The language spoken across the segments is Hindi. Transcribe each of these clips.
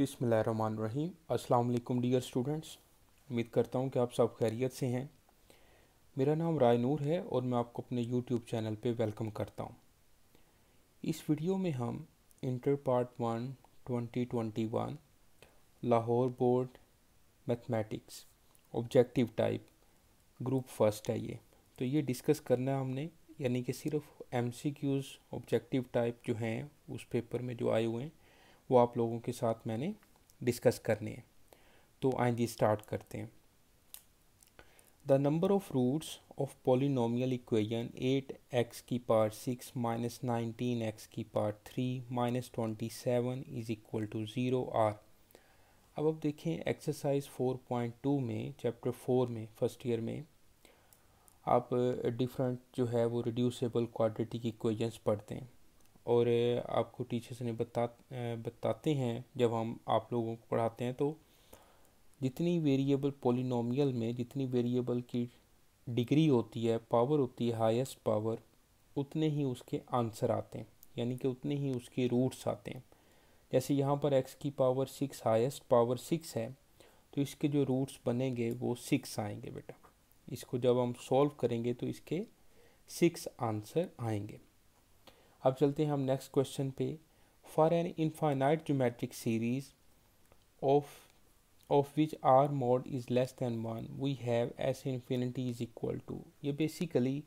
रहीम अस्सलाम डियर स्टूडेंट्स उम्मीद करता हूँ कि आप सब खैरियत से हैं मेरा नाम राय नूर है और मैं आपको अपने यूट्यूब चैनल पे वेलकम करता हूँ इस वीडियो में हम inter part one twenty twenty one Lahore board mathematics objective type group first है ये तो ये डिस्कस करना है हमने यानी कि सिर्फ M C Qs objective type जो हैं उस पेपर में जो आए हुए हैं वो आप लोगों के साथ मैंने डिस्कस करने हैं तो आइए स्टार्ट करते हैं the number of roots of polynomial equation at X की पार सिक्स माइनस नाइनटीन एक्स की पार three minus twenty seven is equal to zero are अब अब देखें एक्सरसाइज फोर पॉइंट टू में चैप्टर फोर में फर्स्ट ईयर में आप डिफरेंट जो है वो रिड्यूसेबल क्वाड्रेटिक इक्वेजन्स पढ़ते हैं और आपको टीचर्स ने बता बताते हैं जब हम आप लोगों को पढ़ाते हैं तो जितनी वेरिएबल पोलिनोमियल में जितनी वेरिएबल की डिग्री होती है पावर होती है हाईएस्ट पावर उतने ही उसके आंसर आते हैं यानी कि उतने ही उसके रूट्स आते हैं जैसे यहाँ पर एक्स की power six highest power six है तो इसके जो रूट्स बनेंगे वो सिक्स आएंगे बेटा इसको जब हम सॉल्व करेंगे तो इसके सिक्स आंसर आएंगे अब चलते हैं हम नेक्स्ट क्वेश्चन पे for an infinite geometric series of of which R mod is less than one we have S infinity is equal to ये basically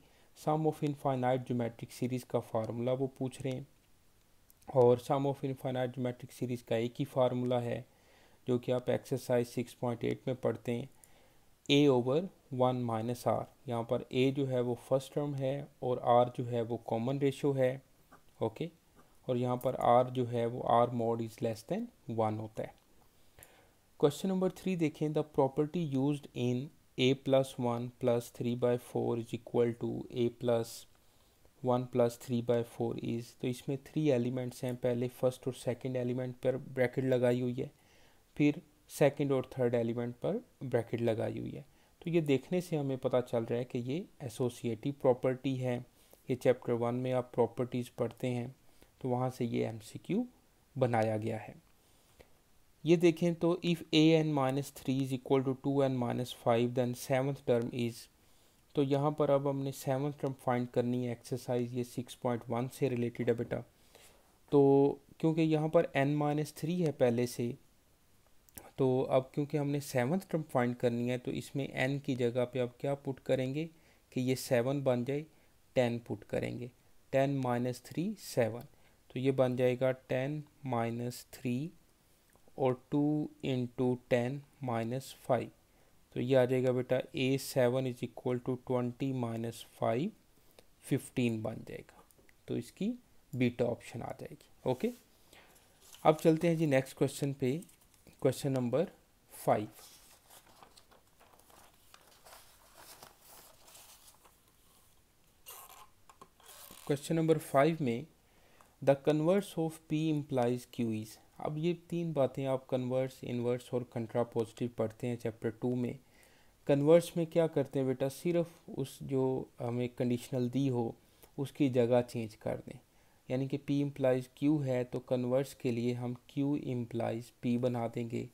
sum of infinite geometric series का फार्मूला वो पूछ रहे हैं और sum of infinite geometric series का एक ही फार्मूला है जो कि आप एक्सरसाइज सिक्स पॉइंट एट में पढ़ते हैं A over one minus R यहाँ पर ए जो है वो फर्स्ट टर्म है और आर जो है वो कॉमन रेशो है ओके और यहाँ पर आर जो है वो R mod is less than one होता है क्वेश्चन नंबर थ्री देखें the property use in A plus one plus three by four is equal to A plus one plus three by four is तो इसमें थ्री एलिमेंट्स हैं पहले फर्स्ट और सेकंड एलिमेंट पर ब्रैकेट लगाई हुई है फिर सेकंड और थर्ड एलिमेंट पर ब्रैकेट लगाई हुई है तो ये देखने से हमें पता चल रहा है कि ये एसोसिएटिव प्रॉपर्टी है ये चैप्टर वन में आप प्रॉपर्टीज़ पढ़ते हैं तो वहाँ से ये एम बनाया गया है ये देखें तो if A N minus three is equal to two N minus five then seventh term is तो यहाँ पर अब हमने सेवन्थ टर्म फाइंड करनी है एक्सरसाइज ये सिक्स पॉइंट वन से रिलेटेड है बेटा तो क्योंकि यहाँ पर एन माइनस थ्री है पहले से तो अब क्योंकि हमने सेवन्थ टर्म फाइंड करनी है तो इसमें एन की जगह पे अब क्या पुट करेंगे कि ये सेवन बन जाए टेन पुट करेंगे टेन माइनस थ्री सेवन तो ये बन जाएगा टेन माइनस थ्री और two into ten minus five तो ये आ जाएगा बेटा A seven is equal to twenty minus five fifteen बन जाएगा तो इसकी बीटा ऑप्शन आ जाएगी ओके अब चलते हैं जी नेक्स्ट क्वेश्चन पे question number five question number five में the converse of P implies Q is अब ये तीन बातें आप कन्वर्स इनवर्स और कंट्रा पॉजिटिव पढ़ते हैं चैप्टर टू में कन्वर्स में क्या करते हैं बेटा सिर्फ उस जो हमें कंडीशनल दी हो उसकी जगह चेंज कर दें यानी कि पी इम्प्लाइज क्यू है तो कन्वर्स के लिए हम क्यू इम्प्लाइज पी बना देंगे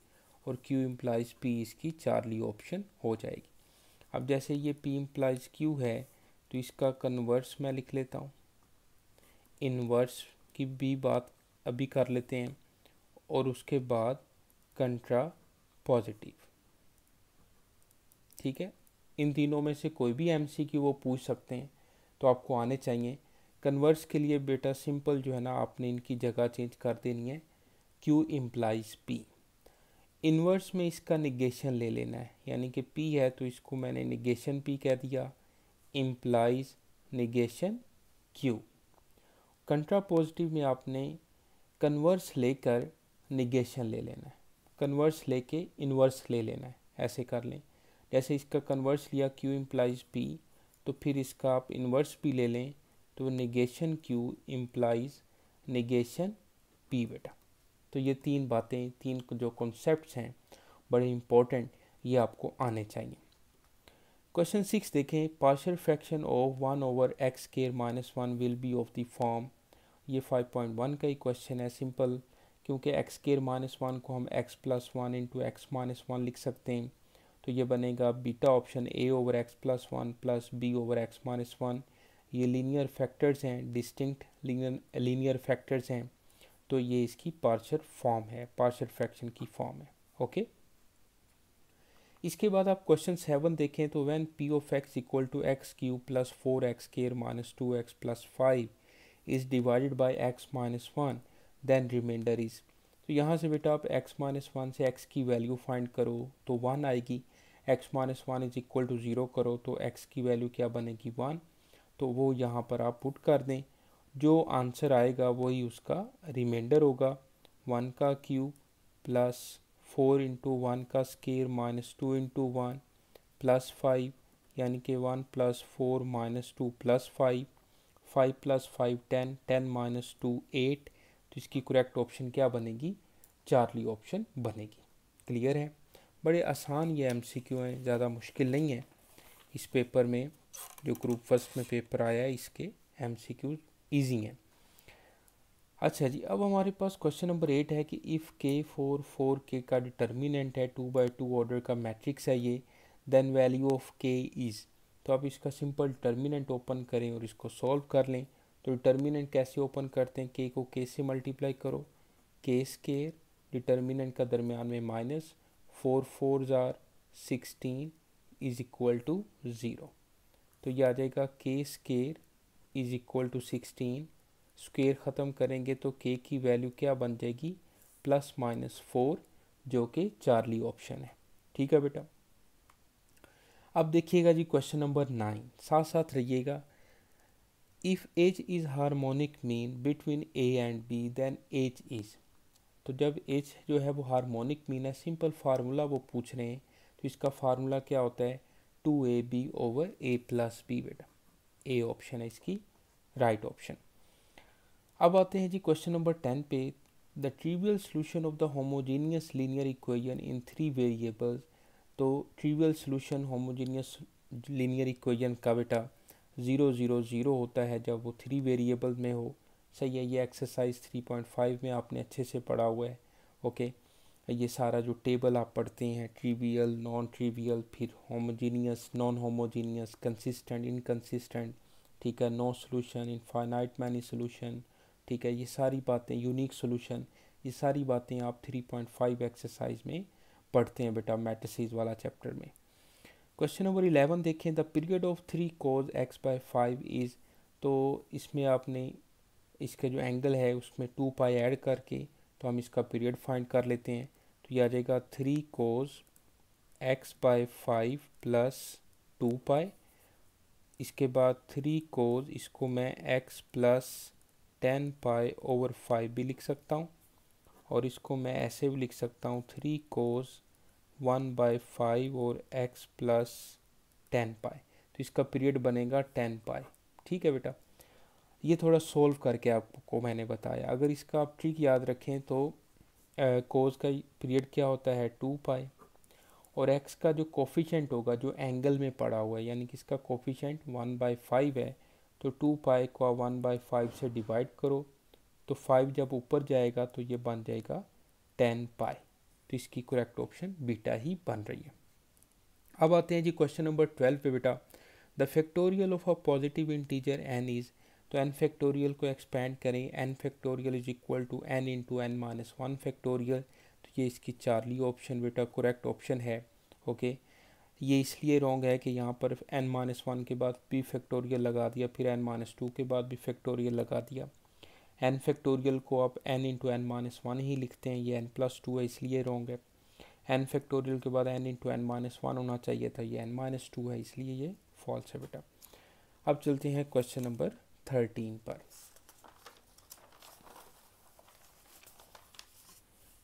और क्यू इम्प्लाइज पी इसकी चार्ली ऑप्शन हो जाएगी अब जैसे ये पी इम्प्लाइज क्यू है तो इसका कन्वर्स मैं लिख लेता हूँ इनवर्स की भी बात अभी कर लेते हैं और उसके बाद कंट्रा पॉजिटिव ठीक है इन तीनों में से कोई भी एम की वो पूछ सकते हैं तो आपको आने चाहिए कन्वर्स के लिए बेटा सिंपल जो है ना आपने इनकी जगह चेंज कर देनी है क्यू इम्प्लाइज पी इन्वर्स में इसका निगेशन ले लेना है यानी कि पी है तो इसको मैंने निगेशन पी कह दिया इम्प्लाइज निगेशन क्यू कंट्रापोजिटिव में आपने कन्वर्स लेकर निगेशन ले लेना है कन्वर्स लेके इन्वर्स ले लेना है ऐसे कर लें जैसे इसका कन्वर्स लिया क्यू इम्प्लाइज पी तो फिर इसका आप इन्वर्स पी ले लें तो negation Q implies negation P बेटा तो ये तीन बातें तीन जो कॉन्सेप्ट हैं बड़े इम्पोर्टेंट ये आपको आने चाहिए क्वेश्चन सिक्स देखें partial fraction of one over X square minus one will be of the form ये 5.1 का ही क्वेश्चन है सिंपल क्योंकि एक्स केयर माइनस वन को हम X plus one into X minus one लिख सकते हैं तो ये बनेगा beta option A over X plus one plus B over X minus one ये लीनियर फैक्टर्स हैं डिस्टिंक्ट लीनियर फैक्टर्स हैं तो ये इसकी पार्शल फॉर्म है पार्शल फ्रैक्शन की फॉर्म है ओके इसके बाद आप क्वेश्चन सेवन देखें तो when P of X equal to X cube plus four X square minus two X plus five is divided by X minus one then remainder is तो यहाँ से बेटा आप एक्स माइनस वन से एक्स की वैल्यू फाइंड करो तो वन आएगी X minus one is equal to zero करो तो एक्स की वैल्यू क्या बनेगी वन तो वो यहाँ पर आप पुट कर दें जो आंसर आएगा वही उसका रिमाइंडर होगा वन का cube plus four into one का square minus two into one plus five यानी कि one plus four minus two plus five five plus five ten ten minus two eight तो इसकी करेक्ट ऑप्शन क्या बनेगी चार्ली ऑप्शन बनेगी क्लियर है बड़े आसान ये एम सी क्यू हैं ज़्यादा मुश्किल नहीं है इस पेपर में जो ग्रुप फर्स्ट में पेपर आया है इसके एम सी क्यू ईजी हैं अच्छा जी अब हमारे पास क्वेश्चन नंबर एट है कि इफ़ के फोर फोर के का डिटर्मिनेंट है टू बाई टू ऑर्डर का मैट्रिक्स है ये then value of K is तो आप इसका सिंपल टर्मिनेंट ओपन करें और इसको सॉल्व कर लें तो डिटर्मिनेंट कैसे ओपन करते हैं के को के से मल्टीप्लाई करो के स्केयर डिटर्मिनेंट का दरमियान में माइनस फोर फोर ज़ार sixteen is equal to zero तो ये आ जाएगा K square is equal to sixteen square ख़त्म करेंगे तो के की वैल्यू क्या बन जाएगी प्लस माइनस फोर जो कि चार्ली ऑप्शन है ठीक है बेटा अब देखिएगा जी क्वेश्चन नंबर नाइन साथ साथ रहिएगा if H is harmonic mean between A and B then H is तो जब एच जो है वो हारमोनिक मीन है सिंपल फार्मूला वो पूछ रहे हैं तो इसका फार्मूला क्या होता है two A B over A plus B बेटा ए ऑप्शन है इसकी राइट right ऑप्शन अब आते हैं जी क्वेश्चन नंबर टेन पे the trivial solution of the homogeneous linear equation in three variables तो trivial solution homogeneous linear equation का बेटा ज़ीरो ज़ीरो ज़ीरो होता है जब वो थ्री वेरिएबल में हो सही है ये एक्सरसाइज थ्री पॉइंट फाइव में आपने अच्छे से पढ़ा हुआ है ओके ये सारा जो टेबल आप पढ़ते हैं ट्रिवियल नॉन ट्रिवियल फिर homogeneous non homogeneous consistent inconsistent ठीक है no solution infinite many solution ठीक है ये सारी बातें यूनिक सोल्यूशन ये सारी बातें आप थ्री पॉइंट फाइव एक्सरसाइज में पढ़ते हैं बेटा मैट्रिसीज वाला चैप्टर में क्वेश्चन नंबर इलेवन देखें the period of three cos X by five is तो इसमें आपने इसका जो एंगल है उसमें टू पाई ऐड करके तो हम इसका पीरियड फाइंड कर लेते हैं तो ये आ जाएगा three cos X by five plus two pi इसके बाद थ्री कोज इसको मैं X plus ten pi over five भी लिख सकता हूँ और इसको मैं ऐसे भी लिख सकता हूँ three cos one by five और एक्स प्लस टेन पाए तो इसका पीरियड बनेगा टेन पाए ठीक है बेटा ये थोड़ा सोल्व करके आपको मैंने बताया अगर इसका आप ट्रिक याद रखें तो कोस का पीरियड क्या होता है टू पाए और एक्स का जो कोफिशेंट होगा जो एंगल में पड़ा हुआ है यानी कि इसका कोफिशेंट वन बाई फाइव है तो टू पाए को आप वन बाई फाइव से डिवाइड करो तो फाइव जब ऊपर जाएगा तो ये बन जाएगा टेन पाई तो इसकी करेक्ट ऑप्शन बीटा ही बन रही है अब आते हैं जी क्वेश्चन नंबर ट्वेल्व पे बेटा the factorial of a positive integer N is तो एन फैक्टोरियल को एक्सपेंड करें N factorial is equal to N into N minus one factorial तो ये इसकी चार्ली ऑप्शन बेटा करेक्ट ऑप्शन है ओके ये इसलिए रॉन्ग है कि यहाँ पर एन माइनस वन के बाद भी फैक्टोरियल लगा दिया फिर एन माइनस टू के बाद भी फैक्टोरियल लगा दिया एन फैक्टोरियल को आप n into N minus one ही लिखते हैं ये एन प्लस टू है इसलिए रॉन्ग है एन फैक्टोरियल के बाद n into N minus one होना चाहिए था ये एन माइनस टू है इसलिए ये फॉल्स है बेटा अब चलते हैं क्वेश्चन नंबर थर्टीन पर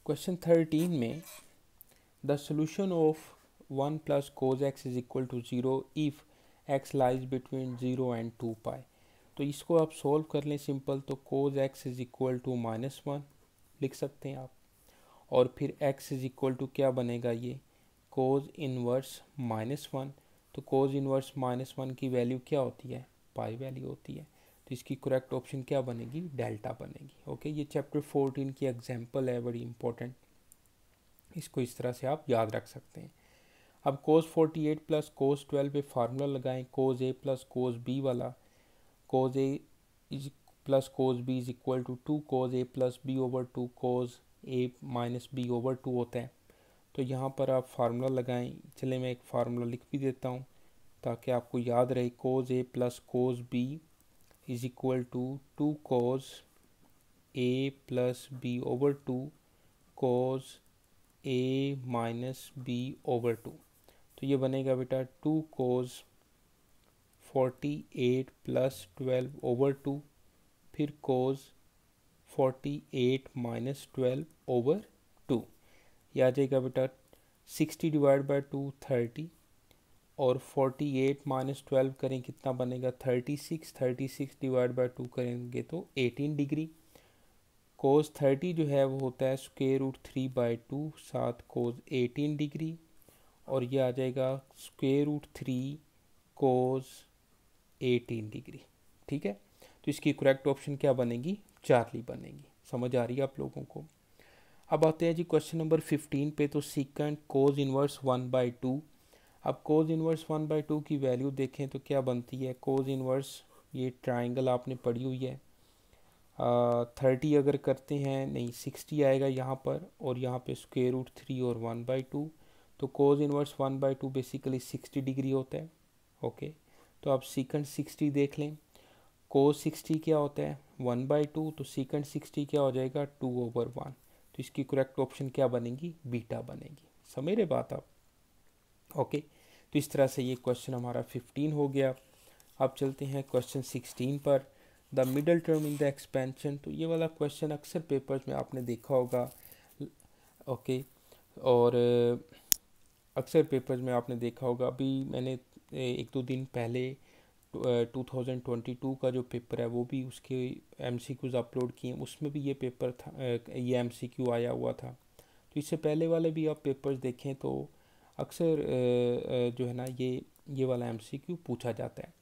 क्वेश्चन थर्टीन में the solution of one plus cos x is equal to zero if x lies between zero and two pi तो इसको आप सोल्व कर लें सिंपल तो cos x is equal to minus one लिख सकते हैं आप और फिर एक्स इज़ इक्वल टू क्या बनेगा ये कोज इनवर्स माइनस वन तो कोज इनवर्स माइनस वन की वैल्यू क्या होती है पाई वैल्यू होती है तो इसकी करेक्ट ऑप्शन क्या बनेगी डेल्टा बनेगी ओके ये चैप्टर फोर्टीन की एग्जाम्पल है बड़ी इंपॉर्टेंट इसको इस तरह से आप याद रख सकते हैं अब cos forty eight plus cos twelve पे फार्मूला लगाएं cos A plus cos B वाला cos A is plus cos B is equal to two cos A plus B over two cos A minus B over two होता है तो यहाँ पर आप फार्मूला लगाएं चले मैं एक फार्मूला लिख भी देता हूँ ताकि आपको याद रहे cos A plus cos B is equal to two cos A plus B over two cos A minus B over two तो ये बनेगा बेटा two cos forty eight plus twelve over two फिर cos forty eight minus twelve over two यह आ जाएगा बेटा sixty divide by two thirty और फोर्टी एट माइनस ट्वेल्व करें कितना बनेगा thirty six thirty six divide by two करेंगे तो एटीन डिग्री कोज थर्टी जो है वो होता है square root three by two साथ कोज एटीन डिग्री और ये आ जाएगा square root three cos eighteen degree ठीक है तो इसकी करेक्ट ऑप्शन क्या बनेगी चार्ली बनेगी समझ आ रही है आप लोगों को अब आते हैं जी क्वेश्चन नंबर फिफ्टीन पे तो second cos inverse one by two अब cos inverse one by two की वैल्यू देखें तो क्या बनती है कोज इनवर्स ये ट्राइंगल आपने पढ़ी हुई है थर्टी अगर करते हैं नहीं सिक्सटी आएगा यहाँ पर और यहाँ पे स्क्वेयर रूट थ्री और वन बाई टू तो cos inverse one by two basically sixty degree होता है ओके तो आप सीकेंड सिक्सटी देख लें को सिक्सटी क्या होता है वन बाई टू तो सीकेंड सिक्सटी क्या हो जाएगा टू ओवर वन तो इसकी करेक्ट ऑप्शन क्या बनेगी बीटा बनेगी समझ रहे बात आप ओके तो इस तरह से ये क्वेश्चन हमारा फिफ्टीन हो गया अब चलते हैं क्वेश्चन सिक्सटीन पर the middle term in the expansion तो ये वाला क्वेश्चन अक्सर पेपर्स में आपने देखा होगा ओके और अक्सर पेपर्स में आपने देखा होगा अभी मैंने एक दो दिन पहले 2022 का जो पेपर है वो भी उसके एम अपलोड किए हैं उसमें भी ये पेपर था ये एम आया हुआ था तो इससे पहले वाले भी आप पेपर्स देखें तो अक्सर जो है ना ये ये वाला एम पूछा जाता है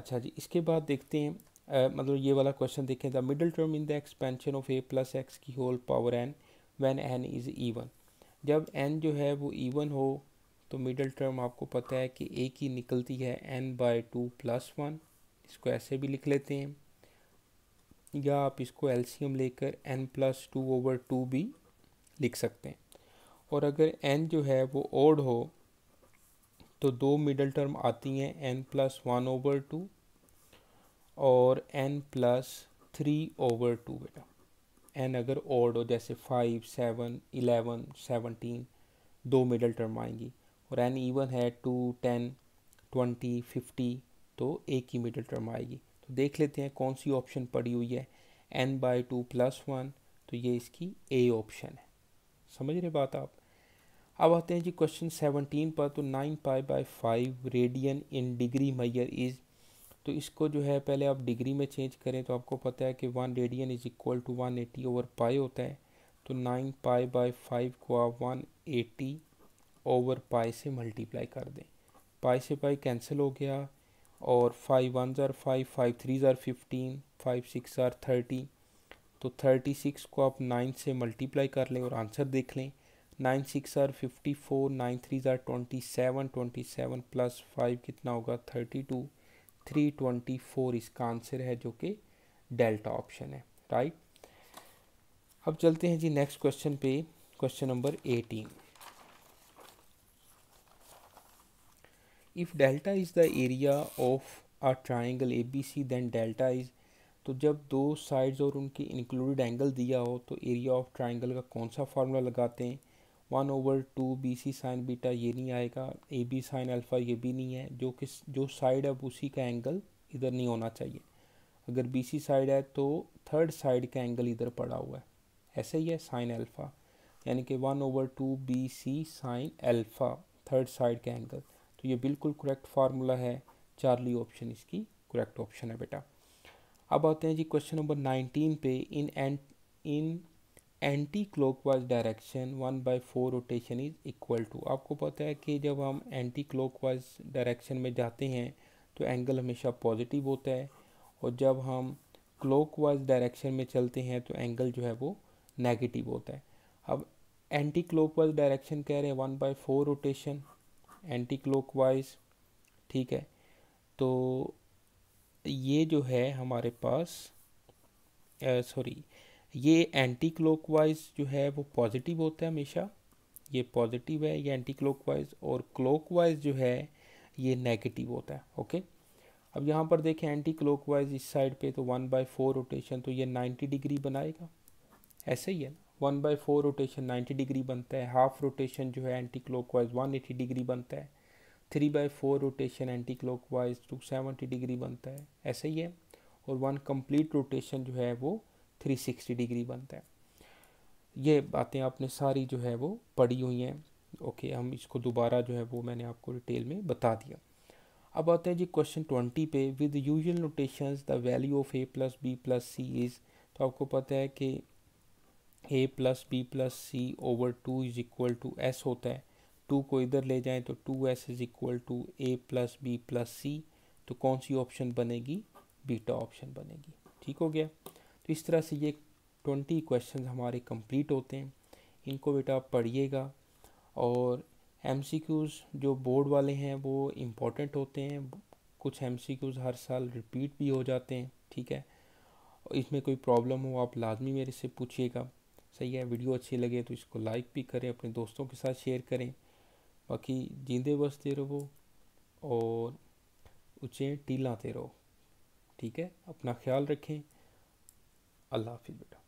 अच्छा जी इसके बाद देखते हैं आ, मतलब ये वाला क्वेश्चन देखें the middle term in the expansion of a plus x की whole power n when n is even जब एन जो है वो इवन हो तो मिडल टर्म आपको पता है कि एक ही निकलती है n by two plus one इसको ऐसे भी लिख लेते हैं या आप इसको एलसीएम लेकर n plus two over two भी लिख सकते हैं और अगर एन जो है वो ओड हो तो दो मिडल टर्म आती हैं n plus one over two और n plus three over two बेटा एन अगर ऑड हो जैसे फाइव सेवन इलेवन सेवनटीन दो मिडल टर्म आएंगी और एन इवन है टू टेन ट्वेंटी फिफ्टी तो एक ही मिडल टर्म आएगी तो देख लेते हैं कौन सी ऑप्शन पड़ी हुई है n by two plus one तो ये इसकी ए ऑप्शन है समझ रहे बात आप अब आते हैं जी क्वेश्चन सेवनटीन पर तो nine pi by five radian in degree measure is तो इसको जो है पहले आप डिग्री में चेंज करें तो आपको पता है कि one radian is equal to one eighty over pi होता है तो नाइन पाई बाय फाइव को आप वन एटी ओवर पाई से मल्टीप्लाई कर दें पाई से पाई कैंसिल हो गया और five one are five five three are fifteen five six are thirty तो थर्टी सिक्स को आप नाइन से मल्टीप्लाई कर लें और आंसर देख लें nine six are fifty four nine three are twenty seven twenty seven plus five कितना होगा thirty two three twenty four इसका आंसर है जो कि डेल्टा ऑप्शन है राइट अब चलते हैं जी नेक्स्ट क्वेश्चन पे question number eighteen if delta is the area of a triangle A B C then delta is तो जब दो साइड्स और उनके इंक्लूडेड एंगल दिया हो तो एरिया ऑफ ट्राइंगल का कौन सा फार्मूला लगाते हैं one over two b c sine beta ये नहीं आएगा ए बी साइन अल्फ़ा ये भी नहीं है जो किस जो साइड है उसी का एंगल इधर नहीं होना चाहिए अगर बी सी साइड है तो थर्ड साइड का एंगल इधर पड़ा हुआ है ऐसे ही है साइन अल्फ़ा यानी कि one over two b c sine alpha third side का एंगल तो ये बिल्कुल करेक्ट फार्मूला है चार्ली ऑप्शन इसकी करेक्ट ऑप्शन है बेटा अब आते हैं जी क्वेश्चन नंबर नाइनटीन पे in and in anti clockwise direction one by four rotation is equal to आपको पता है कि जब हम एंटी क्लॉकवाइज डायरेक्शन में जाते हैं तो एंगल हमेशा पॉजिटिव होता है और जब हम क्लॉकवाइज डायरेक्शन में चलते हैं तो एंगल जो है वो नेगेटिव होता है अब एंटी क्लॉकवाइज डायरेक्शन कह रहे हैं one by four rotation anti clockwise ठीक है तो ये जो है हमारे पास सॉरी uh, ये एंटी क्लोकवाइज जो है वो पॉजिटिव होता है हमेशा ये पॉजिटिव है ये एंटी क्लोकवाइज और क्लोकवाइज जो है ये नेगेटिव होता है ओके अब यहाँ पर देखें एंटी क्लोकवाइज इस साइड पे तो वन बाई फोर रोटेशन तो ये नाइन्टी डिग्री बनाएगा ऐसे ही है ना one by four rotation ninety degree बनता है हाफ रोटेशन जो है anti clockwise one eighty degree बनता है three by four rotation anti clockwise two seventy degree बनता है ऐसे ही है और वन कंप्लीट रोटेशन जो है वो 360 डिग्री बनता है ये बातें आपने सारी जो है वो पढ़ी हुई हैं ओके हम इसको दोबारा जो है वो मैंने आपको डिटेल में बता दिया अब आते हैं जी क्वेश्चन ट्वेंटी पे with usual notation the value of a plus b plus c is तो आपको पता है कि a plus b plus c over two is equal to s होता है टू को इधर ले जाएं तो two s is equal to A plus b plus c तो कौन सी ऑप्शन बनेगी बीटा ऑप्शन बनेगी ठीक हो गया तो इस तरह से ये ट्वेंटी क्वेश्चन हमारे कंप्लीट होते हैं इनको बेटा पढ़िएगा और एम जो बोर्ड वाले हैं वो इम्पोर्टेंट होते हैं कुछ एम हर साल रिपीट भी हो जाते हैं ठीक है इसमें कोई प्रॉब्लम हो आप लाजमी मेरे से पूछिएगा सही है वीडियो अच्छी लगे तो इसको लाइक भी करें अपने दोस्तों के साथ शेयर करें बाकी जींदे बसते रहो और उचे टीलाते रहो ठीक है अपना ख्याल रखें अल्लाह हाफिज़ बेटा